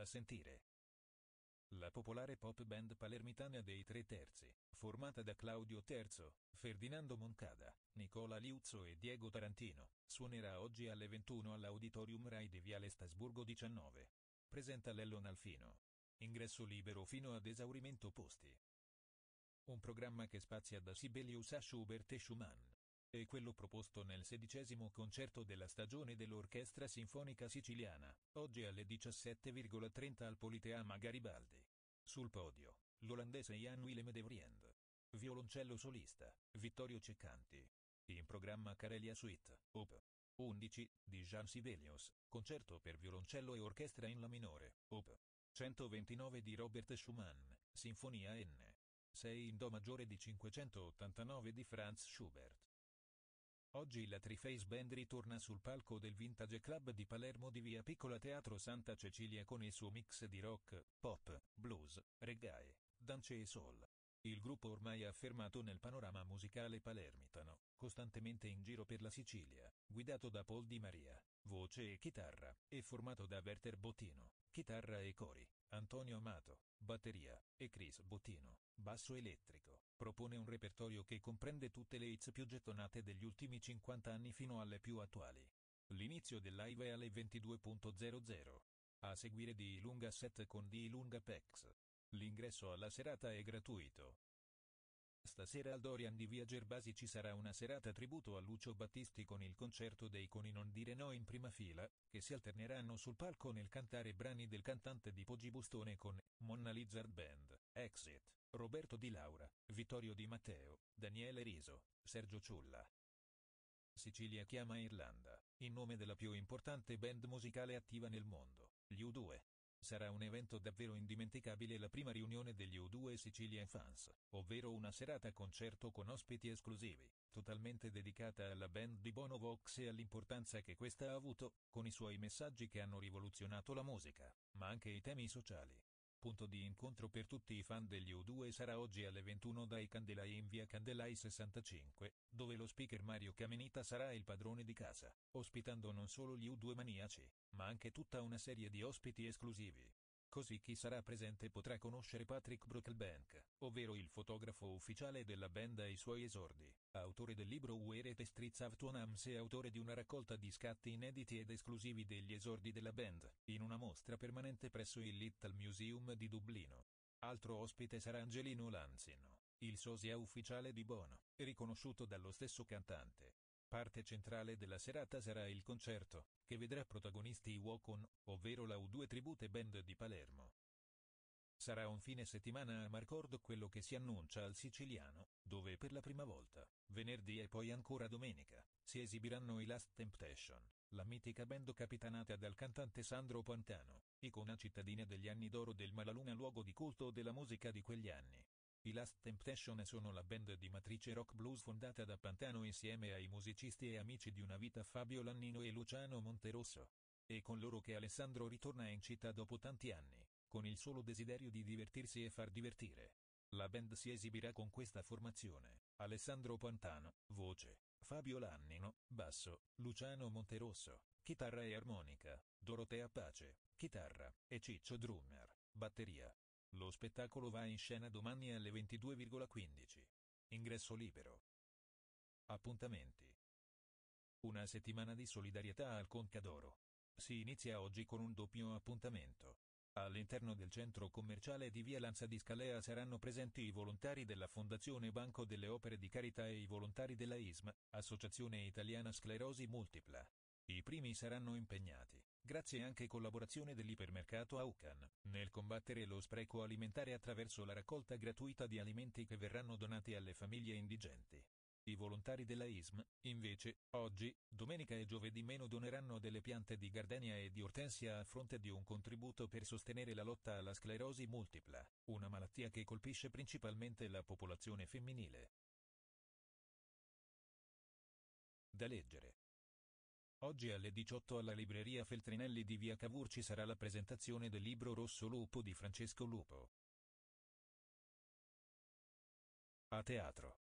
da sentire. La popolare pop band palermitana dei Tre Terzi, formata da Claudio Terzo, Ferdinando Moncada, Nicola Liuzzo e Diego Tarantino, suonerà oggi alle 21 all'Auditorium Rai di Viale Strasburgo 19. Presenta Lellon Alfino. Ingresso libero fino ad esaurimento posti. Un programma che spazia da Sibelius a Schubert e Schumann e quello proposto nel sedicesimo concerto della stagione dell'Orchestra Sinfonica Siciliana, oggi alle 17.30 al Politeama Garibaldi. Sul podio, l'olandese Jan Willem de Vriend. Violoncello solista, Vittorio Ceccanti. In programma Carelia Suite, Op. 11, di Jean Sibelius, concerto per violoncello e orchestra in La minore, Op. 129 di Robert Schumann, Sinfonia N. 6 in Do maggiore di 589 di Franz Schubert. Oggi la Triface Band ritorna sul palco del Vintage Club di Palermo di Via Piccola Teatro Santa Cecilia con il suo mix di rock, pop, blues, reggae, dance e soul. Il gruppo ormai affermato nel panorama musicale palermitano, costantemente in giro per la Sicilia, guidato da Paul Di Maria, voce e chitarra, e formato da Werther Bottino, chitarra e cori, Antonio Amato, batteria, e Chris Bottino, basso elettrico propone un repertorio che comprende tutte le hits più gettonate degli ultimi 50 anni fino alle più attuali. L'inizio del live è alle 22.00. A seguire di lunga set con di lunga pex. L'ingresso alla serata è gratuito. Stasera al Dorian di Via Gerbasi ci sarà una serata tributo a Lucio Battisti con il concerto dei Coni Non Dire No in prima fila, che si alterneranno sul palco nel cantare brani del cantante di Poggi Bustone con Monna Lizard Band, Exit, Roberto Di Laura, Vittorio Di Matteo, Daniele Riso, Sergio Ciulla. Sicilia chiama Irlanda, in nome della più importante band musicale attiva nel mondo, gli U2, Sarà un evento davvero indimenticabile la prima riunione degli U2 Sicilian Fans, ovvero una serata concerto con ospiti esclusivi, totalmente dedicata alla band di Bono Vox e all'importanza che questa ha avuto, con i suoi messaggi che hanno rivoluzionato la musica, ma anche i temi sociali. Punto di incontro per tutti i fan degli U2 sarà oggi alle 21 dai Candelai in via Candelai 65, dove lo speaker Mario Caminita sarà il padrone di casa, ospitando non solo gli U2 maniaci, ma anche tutta una serie di ospiti esclusivi. Così chi sarà presente potrà conoscere Patrick Brooklebank, ovvero il fotografo ufficiale della band ai suoi esordi, autore del libro Where the Streets Have Names e autore di una raccolta di scatti inediti ed esclusivi degli esordi della band, in una mostra permanente presso il Little Museum di Dublino. Altro ospite sarà Angelino Lanzino, il sosia ufficiale di Bono, riconosciuto dallo stesso cantante. Parte centrale della serata sarà il concerto, che vedrà protagonisti i Walk-On, ovvero la U2 Tribute Band di Palermo. Sarà un fine settimana a Marcord quello che si annuncia al siciliano, dove per la prima volta, venerdì e poi ancora domenica, si esibiranno i Last Temptation, la mitica band capitanata dal cantante Sandro Pantano, icona cittadina degli anni d'oro del Malaluna luogo di culto della musica di quegli anni. I Last Temptation sono la band di matrice rock blues fondata da Pantano insieme ai musicisti e amici di una vita Fabio Lannino e Luciano Monterosso. È con loro che Alessandro ritorna in città dopo tanti anni, con il solo desiderio di divertirsi e far divertire. La band si esibirà con questa formazione, Alessandro Pantano, voce, Fabio Lannino, basso, Luciano Monterosso, chitarra e armonica, Dorotea Pace, chitarra, e Ciccio Drummer, batteria. Lo spettacolo va in scena domani alle 22,15. Ingresso libero. Appuntamenti. Una settimana di solidarietà al Concadoro. Si inizia oggi con un doppio appuntamento. All'interno del centro commerciale di Via Lanza di Scalea saranno presenti i volontari della Fondazione Banco delle Opere di Carità e i volontari della ISM, Associazione Italiana Sclerosi Multipla. I primi saranno impegnati, grazie anche collaborazione dell'ipermercato Aucan, nel combattere lo spreco alimentare attraverso la raccolta gratuita di alimenti che verranno donati alle famiglie indigenti. I volontari della ISM, invece, oggi, domenica e giovedì meno doneranno delle piante di gardenia e di ortensia a fronte di un contributo per sostenere la lotta alla sclerosi multipla, una malattia che colpisce principalmente la popolazione femminile. Da leggere. Oggi alle 18 alla libreria Feltrinelli di via Cavour ci sarà la presentazione del libro Rosso Lupo di Francesco Lupo. A teatro.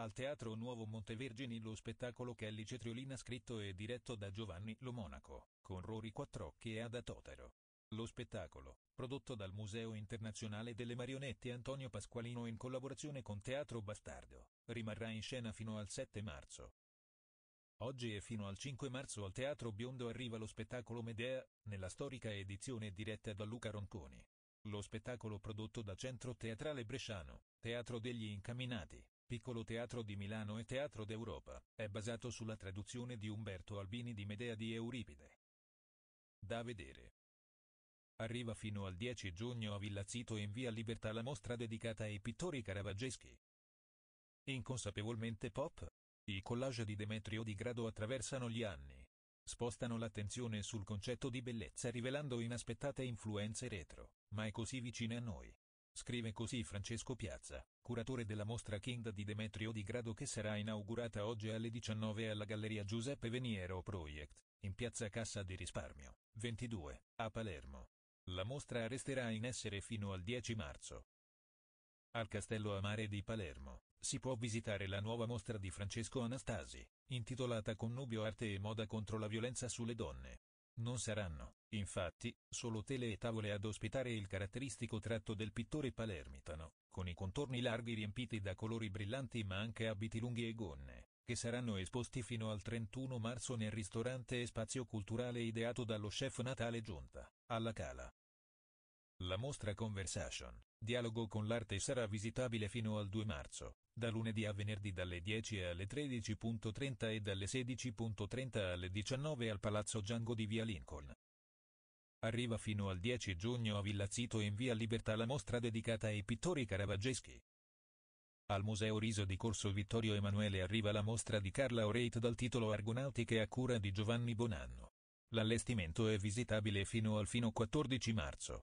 Al Teatro Nuovo Montevergini lo spettacolo Kelly Cetriolina scritto e diretto da Giovanni Lo Monaco, con Rory Quattrocchi e Ada Totaro. Lo spettacolo, prodotto dal Museo Internazionale delle Marionette Antonio Pasqualino in collaborazione con Teatro Bastardo, rimarrà in scena fino al 7 marzo. Oggi e fino al 5 marzo al Teatro Biondo arriva lo spettacolo Medea, nella storica edizione diretta da Luca Ronconi. Lo spettacolo prodotto da Centro Teatrale Bresciano, Teatro degli Incamminati, Piccolo Teatro di Milano e Teatro d'Europa, è basato sulla traduzione di Umberto Albini di Medea di Euripide. Da vedere. Arriva fino al 10 giugno a Villazzito in via Libertà la mostra dedicata ai pittori caravaggeschi. Inconsapevolmente pop, i collage di Demetrio di Grado attraversano gli anni. Spostano l'attenzione sul concetto di bellezza rivelando inaspettate influenze retro, ma è così vicine a noi. Scrive così Francesco Piazza, curatore della mostra King di Demetrio di Grado che sarà inaugurata oggi alle 19 alla Galleria Giuseppe Veniero Project, in piazza Cassa di Risparmio, 22, a Palermo. La mostra resterà in essere fino al 10 marzo. Al Castello Amare di Palermo, si può visitare la nuova mostra di Francesco Anastasi, intitolata Connubio Arte e Moda contro la violenza sulle donne. Non saranno, infatti, solo tele e tavole ad ospitare il caratteristico tratto del pittore palermitano, con i contorni larghi riempiti da colori brillanti ma anche abiti lunghi e gonne, che saranno esposti fino al 31 marzo nel ristorante e spazio culturale ideato dallo chef Natale Giunta, alla Cala. La mostra Conversation, Dialogo con l'arte sarà visitabile fino al 2 marzo, da lunedì a venerdì dalle 10 alle 13.30 e dalle 16.30 alle 19 al Palazzo Giango di Via Lincoln. Arriva fino al 10 giugno a Villa Zito in Via Libertà la mostra dedicata ai pittori caravaggeschi. Al Museo Riso di Corso Vittorio Emanuele arriva la mostra di Carla Oreit dal titolo Argonautiche a cura di Giovanni Bonanno. L'allestimento è visitabile fino al fino 14 marzo.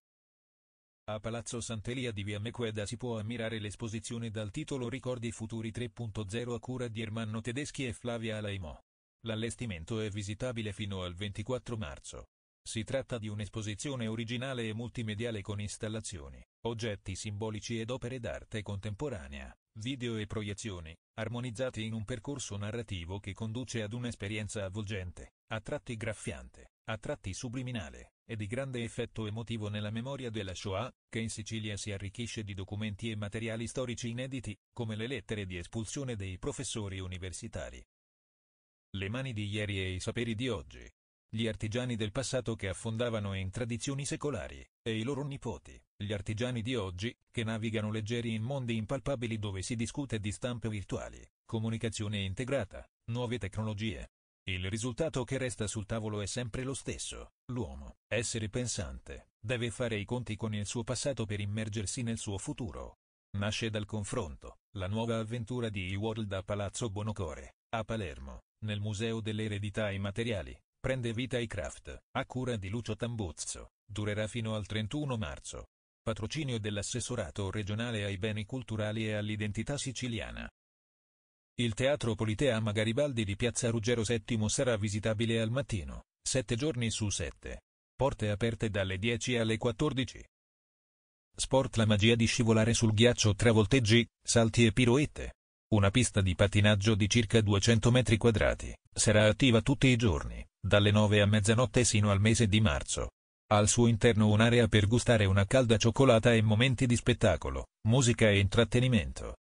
A Palazzo Sant'Elia di Via Mequeda si può ammirare l'esposizione dal titolo Ricordi Futuri 3.0 a cura di Ermanno Tedeschi e Flavia Alaimo. L'allestimento è visitabile fino al 24 marzo. Si tratta di un'esposizione originale e multimediale con installazioni, oggetti simbolici ed opere d'arte contemporanea, video e proiezioni, armonizzati in un percorso narrativo che conduce ad un'esperienza avvolgente, a tratti graffiante a tratti subliminale, e di grande effetto emotivo nella memoria della Shoah, che in Sicilia si arricchisce di documenti e materiali storici inediti, come le lettere di espulsione dei professori universitari. Le mani di ieri e i saperi di oggi. Gli artigiani del passato che affondavano in tradizioni secolari, e i loro nipoti, gli artigiani di oggi, che navigano leggeri in mondi impalpabili dove si discute di stampe virtuali, comunicazione integrata, nuove tecnologie, il risultato che resta sul tavolo è sempre lo stesso. L'uomo, essere pensante, deve fare i conti con il suo passato per immergersi nel suo futuro. Nasce dal confronto, la nuova avventura di World a Palazzo Bonocore, a Palermo, nel Museo delle Eredità Immateriali, prende vita i craft, a cura di Lucio Tambuzzo, durerà fino al 31 marzo. Patrocinio dell'assessorato regionale ai beni culturali e all'identità siciliana. Il Teatro Politeama Garibaldi di Piazza Ruggero VII sarà visitabile al mattino, 7 giorni su 7. Porte aperte dalle 10 alle 14. Sport la magia di scivolare sul ghiaccio tra volteggi, salti e piroette. Una pista di pattinaggio di circa 200 metri quadrati, sarà attiva tutti i giorni, dalle 9 a mezzanotte sino al mese di marzo. Al suo interno un'area per gustare una calda cioccolata e momenti di spettacolo, musica e intrattenimento.